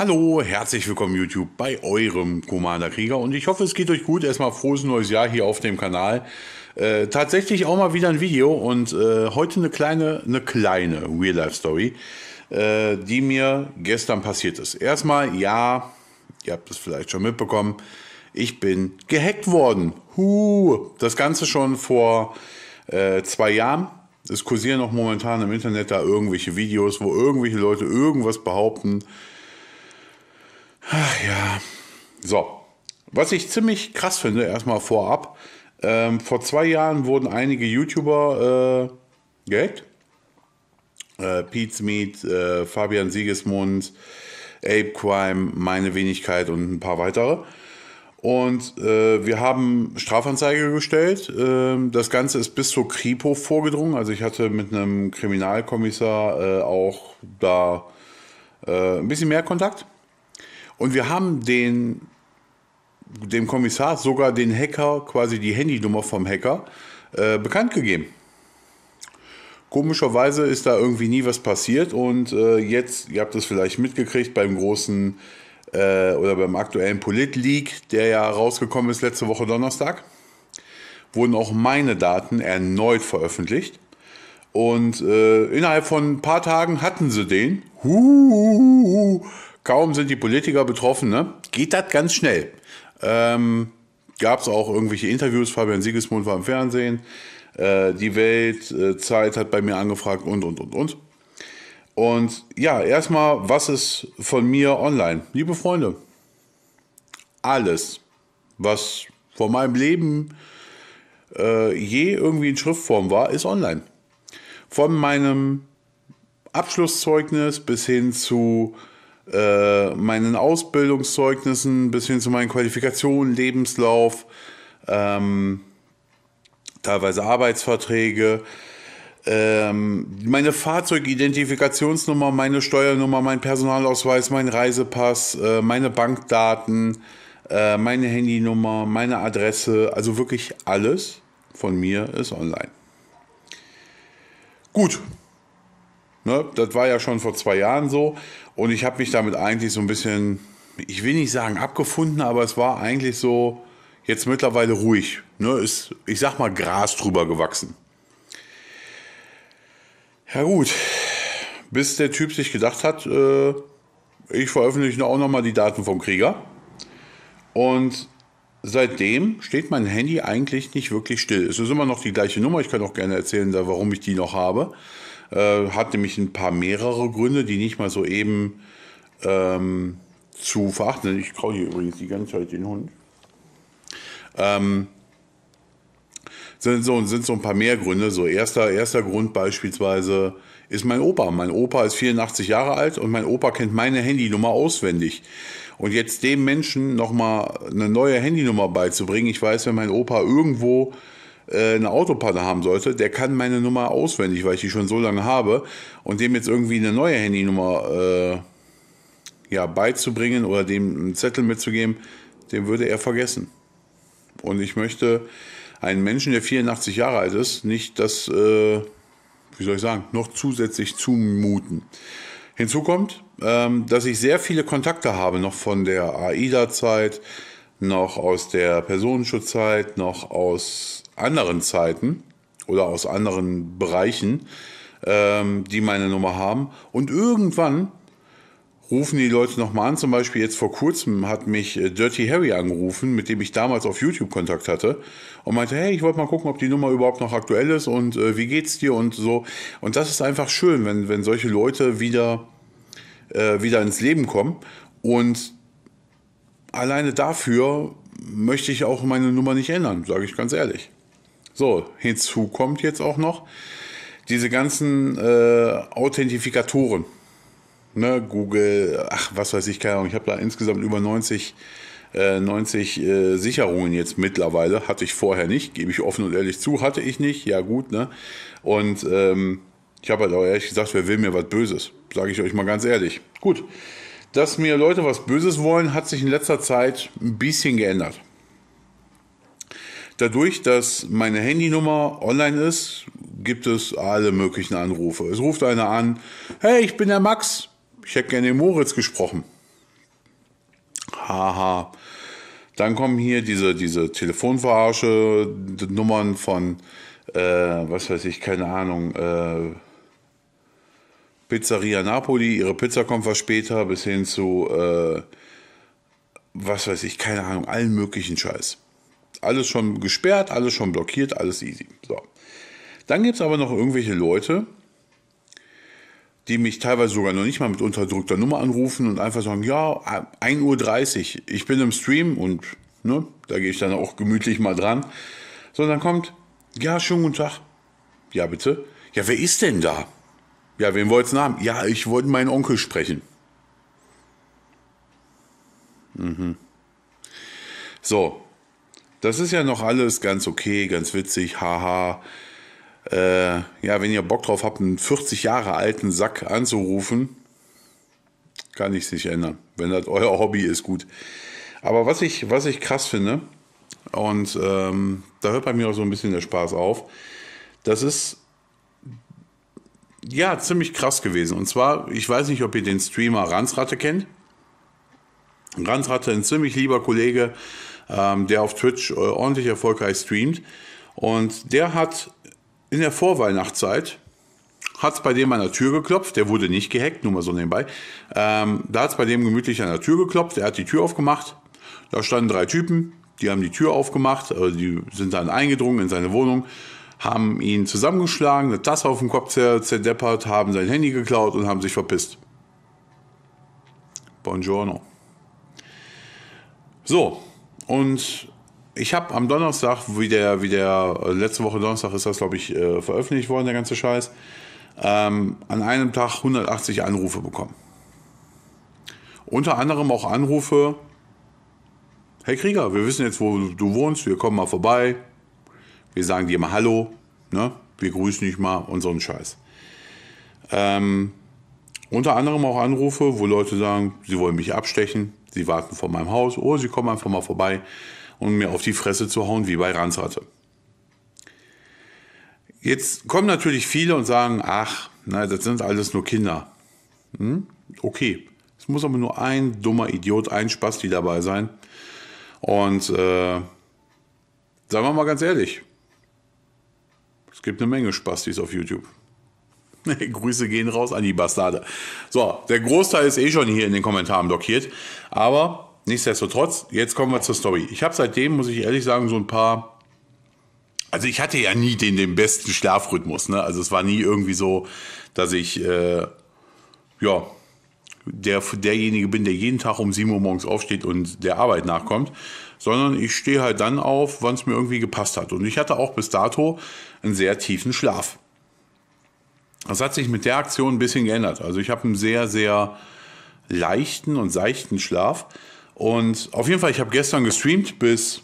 Hallo, herzlich willkommen YouTube bei eurem Commander Krieger und ich hoffe es geht euch gut. Erstmal frohes neues Jahr hier auf dem Kanal. Äh, tatsächlich auch mal wieder ein Video und äh, heute eine kleine, eine kleine Real Life Story, äh, die mir gestern passiert ist. Erstmal, ja, ihr habt es vielleicht schon mitbekommen, ich bin gehackt worden. Huh, das Ganze schon vor äh, zwei Jahren. Es kursieren noch momentan im Internet da irgendwelche Videos, wo irgendwelche Leute irgendwas behaupten Ach ja. So. Was ich ziemlich krass finde, erstmal vorab. Ähm, vor zwei Jahren wurden einige YouTuber äh, gehackt. Äh, Pete Smith, äh, Fabian Siegesmund, Ape Crime, meine Wenigkeit und ein paar weitere. Und äh, wir haben Strafanzeige gestellt. Ähm, das Ganze ist bis zur Kripo vorgedrungen. Also ich hatte mit einem Kriminalkommissar äh, auch da äh, ein bisschen mehr Kontakt. Und wir haben den, dem Kommissar sogar den Hacker, quasi die Handynummer vom Hacker, äh, bekannt gegeben. Komischerweise ist da irgendwie nie was passiert und äh, jetzt, ihr habt es vielleicht mitgekriegt beim großen äh, oder beim aktuellen Polit-Leak, der ja rausgekommen ist letzte Woche Donnerstag, wurden auch meine Daten erneut veröffentlicht. Und äh, innerhalb von ein paar Tagen hatten sie den. Huhuhu, kaum sind die Politiker betroffen, ne? geht das ganz schnell. Ähm, Gab es auch irgendwelche Interviews, Fabian Siegesmund war im Fernsehen, äh, die Welt, äh, Zeit hat bei mir angefragt und, und, und, und. Und ja, erstmal, was ist von mir online? Liebe Freunde, alles, was vor meinem Leben äh, je irgendwie in Schriftform war, ist online. Von meinem Abschlusszeugnis bis hin zu äh, meinen Ausbildungszeugnissen bis hin zu meinen Qualifikationen, Lebenslauf, ähm, teilweise Arbeitsverträge, ähm, meine Fahrzeugidentifikationsnummer, meine Steuernummer, mein Personalausweis, mein Reisepass, äh, meine Bankdaten, äh, meine Handynummer, meine Adresse, also wirklich alles von mir ist online. Gut, Ne, das war ja schon vor zwei Jahren so. Und ich habe mich damit eigentlich so ein bisschen, ich will nicht sagen abgefunden, aber es war eigentlich so jetzt mittlerweile ruhig. Ne? Ist, ich sag mal, Gras drüber gewachsen. Ja gut, bis der Typ sich gedacht hat, äh, ich veröffentliche auch nochmal die Daten vom Krieger. Und seitdem steht mein Handy eigentlich nicht wirklich still. Es ist immer noch die gleiche Nummer. Ich kann auch gerne erzählen, warum ich die noch habe. Äh, hat nämlich ein paar mehrere Gründe, die nicht mal so eben ähm, zu verachten sind. Ich kaufe hier übrigens die ganze Zeit den Hund. Ähm, sind so, sind so ein paar mehr Gründe. So erster, erster Grund beispielsweise ist mein Opa. Mein Opa ist 84 Jahre alt und mein Opa kennt meine Handynummer auswendig. Und jetzt dem Menschen nochmal eine neue Handynummer beizubringen. Ich weiß, wenn mein Opa irgendwo äh, eine Autopanne haben sollte, der kann meine Nummer auswendig, weil ich die schon so lange habe und dem jetzt irgendwie eine neue Handynummer äh, ja, beizubringen oder dem einen Zettel mitzugeben, den würde er vergessen. Und ich möchte einen Menschen, der 84 Jahre alt ist, nicht das, äh, wie soll ich sagen, noch zusätzlich zumuten. Hinzu kommt, ähm, dass ich sehr viele Kontakte habe noch von der AIDA-Zeit, noch aus der Personenschutzzeit, noch aus anderen Zeiten oder aus anderen Bereichen, ähm, die meine Nummer haben. Und irgendwann rufen die Leute nochmal an. Zum Beispiel jetzt vor kurzem hat mich äh, Dirty Harry angerufen, mit dem ich damals auf YouTube Kontakt hatte und meinte, hey, ich wollte mal gucken, ob die Nummer überhaupt noch aktuell ist und äh, wie geht's dir und so. Und das ist einfach schön, wenn, wenn solche Leute wieder, äh, wieder ins Leben kommen und alleine dafür möchte ich auch meine Nummer nicht ändern, sage ich ganz ehrlich. So, hinzu kommt jetzt auch noch diese ganzen äh, Authentifikatoren. Ne, Google, ach, was weiß ich, keine Ahnung. Ich habe da insgesamt über 90, äh, 90 äh, Sicherungen jetzt mittlerweile. Hatte ich vorher nicht, gebe ich offen und ehrlich zu. Hatte ich nicht, ja gut, ne? Und ähm, ich habe halt auch ehrlich gesagt, wer will mir was Böses? Sage ich euch mal ganz ehrlich. Gut dass mir Leute was Böses wollen, hat sich in letzter Zeit ein bisschen geändert. Dadurch, dass meine Handynummer online ist, gibt es alle möglichen Anrufe. Es ruft einer an, hey, ich bin der Max, ich hätte gerne den Moritz gesprochen. Haha. Dann kommen hier diese, diese Telefonverarsche, Nummern von, äh, was weiß ich, keine Ahnung, äh, Pizzeria Napoli, ihre Pizza kommt was später, bis hin zu, äh, was weiß ich, keine Ahnung, allen möglichen Scheiß. Alles schon gesperrt, alles schon blockiert, alles easy. So. Dann gibt es aber noch irgendwelche Leute, die mich teilweise sogar noch nicht mal mit unterdrückter Nummer anrufen und einfach sagen, ja, 1.30 Uhr, ich bin im Stream und ne, da gehe ich dann auch gemütlich mal dran. So, dann kommt, ja, schönen guten Tag. Ja, bitte. Ja, wer ist denn da? Ja, wen wolltest du haben? Ja, ich wollte meinen Onkel sprechen. Mhm. So, das ist ja noch alles ganz okay, ganz witzig, haha. Äh, ja, wenn ihr Bock drauf habt, einen 40 Jahre alten Sack anzurufen, kann ich es nicht ändern. Wenn das euer Hobby ist, gut. Aber was ich, was ich krass finde, und ähm, da hört bei mir auch so ein bisschen der Spaß auf, das ist ja, ziemlich krass gewesen. Und zwar, ich weiß nicht, ob ihr den Streamer Ranzratte kennt. Ranzratte, ein ziemlich lieber Kollege, ähm, der auf Twitch äh, ordentlich erfolgreich streamt. Und der hat in der Vorweihnachtszeit, hat es bei dem an der Tür geklopft, der wurde nicht gehackt, nur mal so nebenbei. Ähm, da hat es bei dem gemütlich an der Tür geklopft, er hat die Tür aufgemacht, da standen drei Typen, die haben die Tür aufgemacht, also die sind dann eingedrungen in seine Wohnung, haben ihn zusammengeschlagen, eine Tasse auf den Kopf zerdeppert, haben sein Handy geklaut und haben sich verpisst. Buongiorno. So, und ich habe am Donnerstag, wie der, wie der äh, letzte Woche Donnerstag ist das, glaube ich, äh, veröffentlicht worden, der ganze Scheiß, ähm, an einem Tag 180 Anrufe bekommen. Unter anderem auch Anrufe, hey Krieger, wir wissen jetzt, wo du wohnst, wir kommen mal vorbei, wir sagen dir mal Hallo, ne? wir grüßen dich mal und so einen Scheiß. Ähm, unter anderem auch Anrufe, wo Leute sagen, sie wollen mich abstechen, sie warten vor meinem Haus oder oh, sie kommen einfach mal vorbei, um mir auf die Fresse zu hauen, wie bei Ranzratte. Jetzt kommen natürlich viele und sagen, ach, na, das sind alles nur Kinder. Hm? Okay, es muss aber nur ein dummer Idiot, ein Spasti dabei sein. Und äh, sagen wir mal ganz ehrlich, es gibt eine Menge Spastis auf YouTube. Grüße gehen raus an die Bastarde. So, der Großteil ist eh schon hier in den Kommentaren blockiert. Aber nichtsdestotrotz, jetzt kommen wir zur Story. Ich habe seitdem, muss ich ehrlich sagen, so ein paar. Also ich hatte ja nie den, den besten Schlafrhythmus. Ne? Also es war nie irgendwie so, dass ich äh, ja der, derjenige bin, der jeden Tag um 7 Uhr morgens aufsteht und der Arbeit nachkommt, sondern ich stehe halt dann auf, wann es mir irgendwie gepasst hat. Und ich hatte auch bis dato einen sehr tiefen Schlaf. Das hat sich mit der Aktion ein bisschen geändert. Also ich habe einen sehr, sehr leichten und seichten Schlaf. Und auf jeden Fall, ich habe gestern gestreamt bis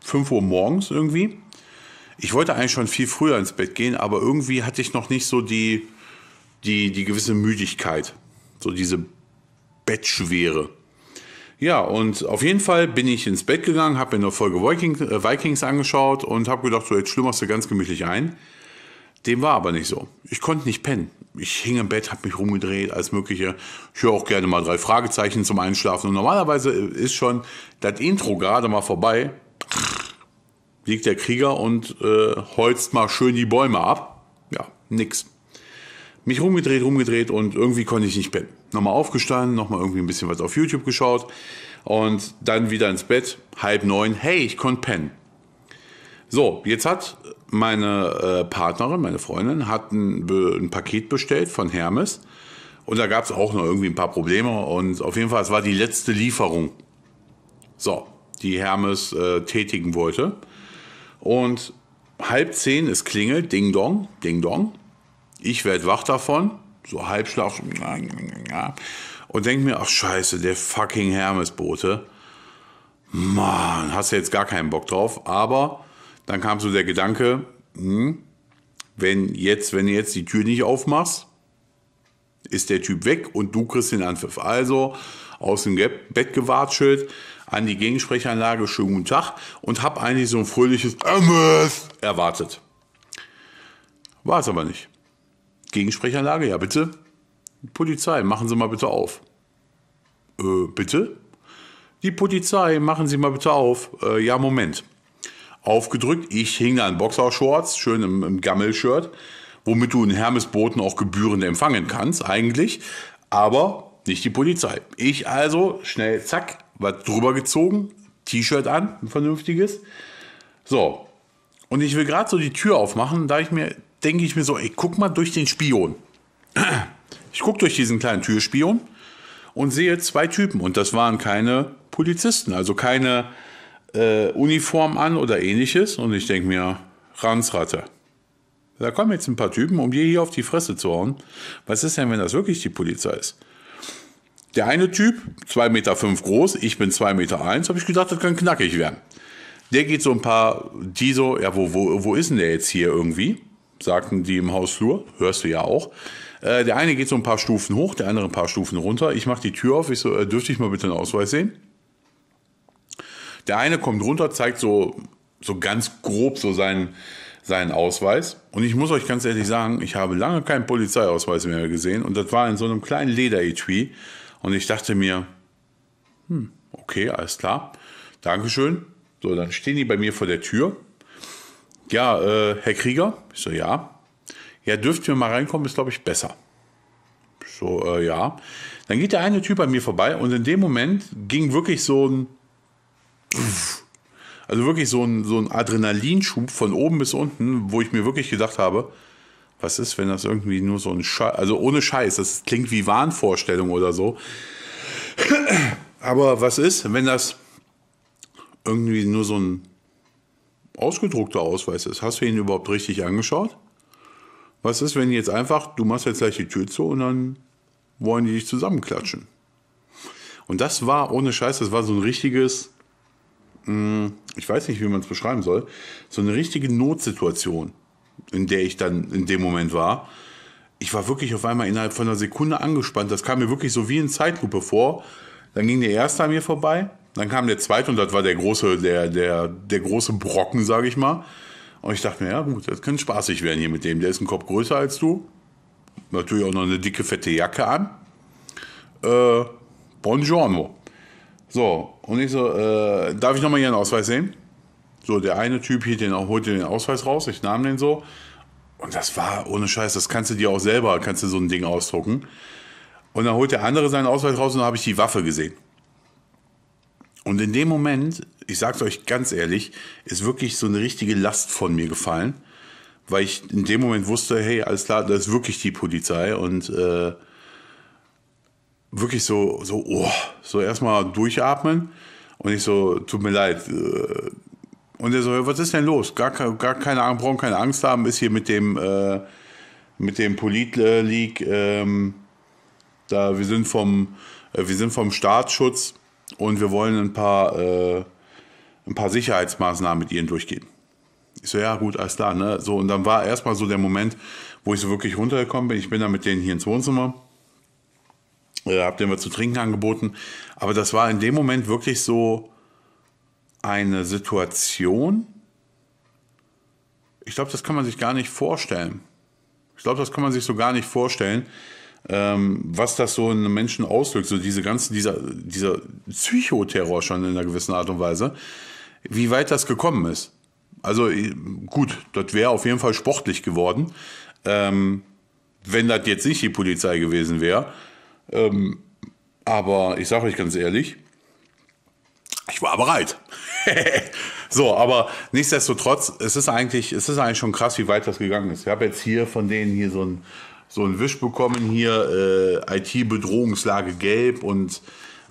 5 Uhr morgens irgendwie. Ich wollte eigentlich schon viel früher ins Bett gehen, aber irgendwie hatte ich noch nicht so die, die, die gewisse Müdigkeit. So diese Bettschwere. Ja, und auf jeden Fall bin ich ins Bett gegangen, habe mir eine Folge Viking, äh, Vikings angeschaut und habe gedacht, so jetzt schlummerst du ganz gemütlich ein. Dem war aber nicht so. Ich konnte nicht pennen. Ich hing im Bett, habe mich rumgedreht, alles Mögliche. Ich höre auch gerne mal drei Fragezeichen zum Einschlafen. Und normalerweise äh, ist schon das Intro gerade mal vorbei. Liegt der Krieger und äh, holzt mal schön die Bäume ab. Ja, nix mich rumgedreht, rumgedreht und irgendwie konnte ich nicht pennen. Nochmal aufgestanden, nochmal irgendwie ein bisschen was auf YouTube geschaut und dann wieder ins Bett, halb neun, hey, ich konnte pennen. So, jetzt hat meine äh, Partnerin, meine Freundin, hat ein, ein, Paket bestellt von Hermes und da gab es auch noch irgendwie ein paar Probleme und auf jeden Fall, es war die letzte Lieferung. So, die Hermes äh, tätigen wollte und halb zehn, es klingelt, ding dong, ding dong ich werde wach davon, so halbschlaf, und denke mir, ach scheiße, der fucking Hermesbote. Mann, hast du jetzt gar keinen Bock drauf. Aber dann kam so der Gedanke, hm, wenn, jetzt, wenn du jetzt die Tür nicht aufmachst, ist der Typ weg und du kriegst den Anpfiff. Also aus dem Bett gewatschelt, an die Gegensprechanlage, schönen guten Tag und habe eigentlich so ein fröhliches Hermes erwartet. War es aber nicht. Gegensprechanlage, ja bitte. Polizei, machen Sie mal bitte auf. Äh, bitte? Die Polizei, machen Sie mal bitte auf. Äh, ja, Moment. Aufgedrückt, ich hing an Boxershorts, schön im, im Gammelshirt, womit du in Hermesboten auch gebührend empfangen kannst, eigentlich. Aber nicht die Polizei. Ich also schnell, zack, was drüber gezogen, T-Shirt an, ein vernünftiges. So. Und ich will gerade so die Tür aufmachen, da ich mir denke ich mir so, ey, guck mal durch den Spion. Ich gucke durch diesen kleinen Türspion und sehe zwei Typen. Und das waren keine Polizisten, also keine äh, Uniform an oder ähnliches. Und ich denke mir, Ranzratte. Da kommen jetzt ein paar Typen, um dir hier auf die Fresse zu hauen. Was ist denn, wenn das wirklich die Polizei ist? Der eine Typ, 2,5 Meter fünf groß, ich bin 2,1 Meter, habe ich gedacht, das kann knackig werden. Der geht so ein paar, die so, ja, wo, wo, wo ist denn der jetzt hier irgendwie? sagten die im Hausflur, hörst du ja auch. Äh, der eine geht so ein paar Stufen hoch, der andere ein paar Stufen runter. Ich mache die Tür auf, ich so, äh, dürfte ich mal bitte einen Ausweis sehen? Der eine kommt runter, zeigt so, so ganz grob so seinen, seinen Ausweis. Und ich muss euch ganz ehrlich sagen, ich habe lange keinen Polizeiausweis mehr gesehen. Und das war in so einem kleinen Lederetui. Und ich dachte mir, hm, okay, alles klar. Dankeschön. So, dann stehen die bei mir vor der Tür ja, äh, Herr Krieger, ich so, ja, ja, dürft ihr mal reinkommen, ist glaube ich besser. So, äh, ja. Dann geht der eine Typ an mir vorbei und in dem Moment ging wirklich so ein, also wirklich so ein, so ein Adrenalinschub von oben bis unten, wo ich mir wirklich gedacht habe, was ist, wenn das irgendwie nur so ein Scheiß, also ohne Scheiß, das klingt wie Wahnvorstellung oder so. Aber was ist, wenn das irgendwie nur so ein ausgedruckter Ausweis ist. Hast du ihn überhaupt richtig angeschaut? Was ist, wenn jetzt einfach, du machst jetzt gleich die Tür zu und dann wollen die dich zusammenklatschen? Und das war ohne Scheiß, das war so ein richtiges, hm, ich weiß nicht, wie man es beschreiben soll, so eine richtige Notsituation, in der ich dann in dem Moment war. Ich war wirklich auf einmal innerhalb von einer Sekunde angespannt. Das kam mir wirklich so wie in Zeitlupe vor. Dann ging der erste an mir vorbei, dann kam der zweite und das war der große, der, der, der große Brocken, sage ich mal. Und ich dachte mir, ja gut, das kann spaßig werden hier mit dem. Der ist ein Kopf größer als du. Natürlich auch noch eine dicke, fette Jacke an. Äh, buongiorno. So, und ich so, äh, darf ich nochmal Ihren Ausweis sehen? So, der eine Typ hier, den, holte den Ausweis raus, ich nahm den so. Und das war ohne Scheiß, das kannst du dir auch selber, kannst du so ein Ding ausdrucken. Und dann holt der andere seinen Ausweis raus und dann habe ich die Waffe gesehen. Und in dem Moment, ich sag's euch ganz ehrlich, ist wirklich so eine richtige Last von mir gefallen, weil ich in dem Moment wusste, hey, alles klar, das ist wirklich die Polizei und äh, wirklich so, so, oh, so erstmal durchatmen und ich so, tut mir leid. Äh, und er so, was ist denn los? Gar, gar keine Angst, brauchen keine Angst haben, ist hier mit dem, äh, mit dem Polit League, ähm, da, wir sind vom, äh, wir sind vom Staatsschutz und wir wollen ein paar, äh, ein paar Sicherheitsmaßnahmen mit ihnen durchgehen. Ich so, ja, gut, alles klar. Ne? So, und dann war erstmal so der Moment, wo ich so wirklich runtergekommen bin. Ich bin dann mit denen hier ins Wohnzimmer, äh, hab denen was zu trinken angeboten. Aber das war in dem Moment wirklich so eine Situation. Ich glaube, das kann man sich gar nicht vorstellen. Ich glaube, das kann man sich so gar nicht vorstellen ähm, was das so in Menschen auslöst, so diese ganzen, dieser, dieser Psychoterror schon in einer gewissen Art und Weise, wie weit das gekommen ist. Also gut, das wäre auf jeden Fall sportlich geworden. Ähm, wenn das jetzt nicht die Polizei gewesen wäre. Ähm, aber ich sage euch ganz ehrlich, ich war bereit. so, aber nichtsdestotrotz, es ist eigentlich, es ist eigentlich schon krass, wie weit das gegangen ist. Ich habe jetzt hier von denen hier so ein so einen Wisch bekommen hier, äh, IT-Bedrohungslage gelb und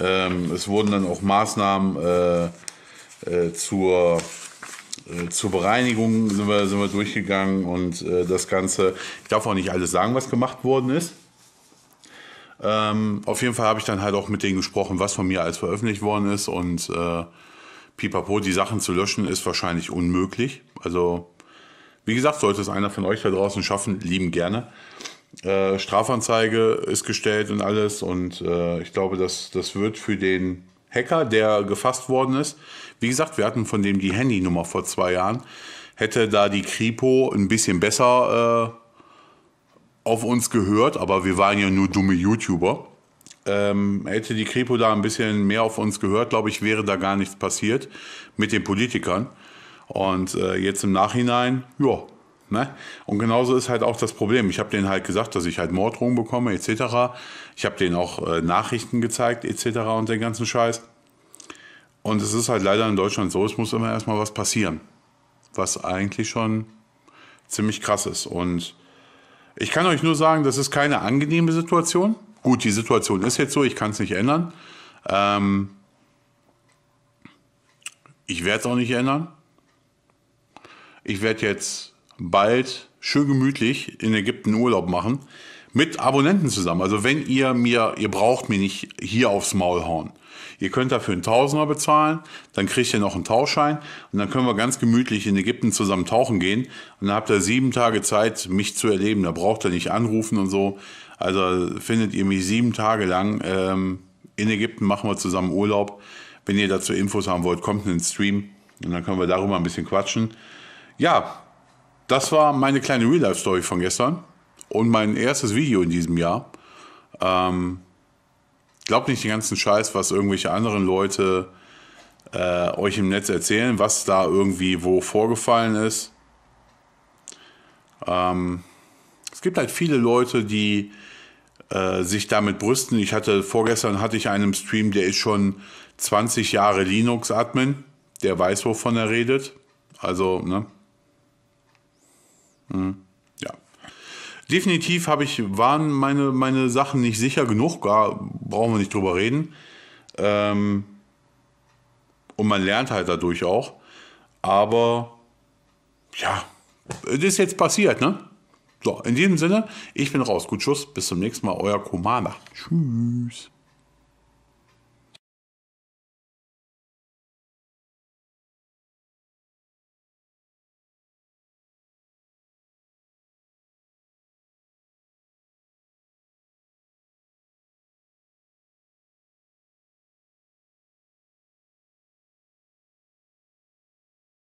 ähm, es wurden dann auch Maßnahmen äh, äh zur äh, zur Bereinigung sind wir, sind wir durchgegangen und äh, das Ganze. Ich darf auch nicht alles sagen, was gemacht worden ist. Ähm, auf jeden Fall habe ich dann halt auch mit denen gesprochen, was von mir als veröffentlicht worden ist und äh, pipapo, die Sachen zu löschen, ist wahrscheinlich unmöglich. Also, wie gesagt, sollte es einer von euch da draußen schaffen, lieben gerne. Äh, Strafanzeige ist gestellt und alles. Und äh, ich glaube, das, das wird für den Hacker, der gefasst worden ist, wie gesagt, wir hatten von dem die Handynummer vor zwei Jahren, hätte da die Kripo ein bisschen besser äh, auf uns gehört, aber wir waren ja nur dumme YouTuber. Ähm, hätte die Kripo da ein bisschen mehr auf uns gehört, glaube ich, wäre da gar nichts passiert mit den Politikern. Und äh, jetzt im Nachhinein, ja, Ne? Und genauso ist halt auch das Problem. Ich habe denen halt gesagt, dass ich halt Morddrohungen bekomme, etc. Ich habe denen auch äh, Nachrichten gezeigt, etc. und den ganzen Scheiß. Und es ist halt leider in Deutschland so, es muss immer erstmal was passieren. Was eigentlich schon ziemlich krass ist. Und ich kann euch nur sagen, das ist keine angenehme Situation. Gut, die Situation ist jetzt so, ich kann es nicht ändern. Ähm ich werde es auch nicht ändern. Ich werde jetzt bald schön gemütlich in Ägypten Urlaub machen. Mit Abonnenten zusammen. Also wenn ihr mir, ihr braucht mir nicht hier aufs Maul hauen. Ihr könnt dafür einen Tausender bezahlen, dann kriegt ihr noch einen Tauschschein und dann können wir ganz gemütlich in Ägypten zusammen tauchen gehen. Und dann habt ihr sieben Tage Zeit, mich zu erleben. Da braucht ihr nicht anrufen und so. Also findet ihr mich sieben Tage lang. Ähm, in Ägypten machen wir zusammen Urlaub. Wenn ihr dazu Infos haben wollt, kommt in den Stream und dann können wir darüber ein bisschen quatschen. Ja, das war meine kleine Real-Life-Story von gestern und mein erstes Video in diesem Jahr. Ähm, glaubt nicht den ganzen Scheiß, was irgendwelche anderen Leute äh, euch im Netz erzählen, was da irgendwie wo vorgefallen ist. Ähm, es gibt halt viele Leute, die äh, sich damit brüsten. Ich hatte vorgestern hatte ich einen Stream, der ist schon 20 Jahre Linux-Admin, der weiß, wovon er redet. Also, ne? Mhm. Ja. Definitiv habe ich, waren meine, meine Sachen nicht sicher genug, gar brauchen wir nicht drüber reden. Ähm, und man lernt halt dadurch auch. Aber ja, es ist jetzt passiert, ne? So, in diesem Sinne, ich bin raus. Gut Schuss, bis zum nächsten Mal, euer Komada. Tschüss.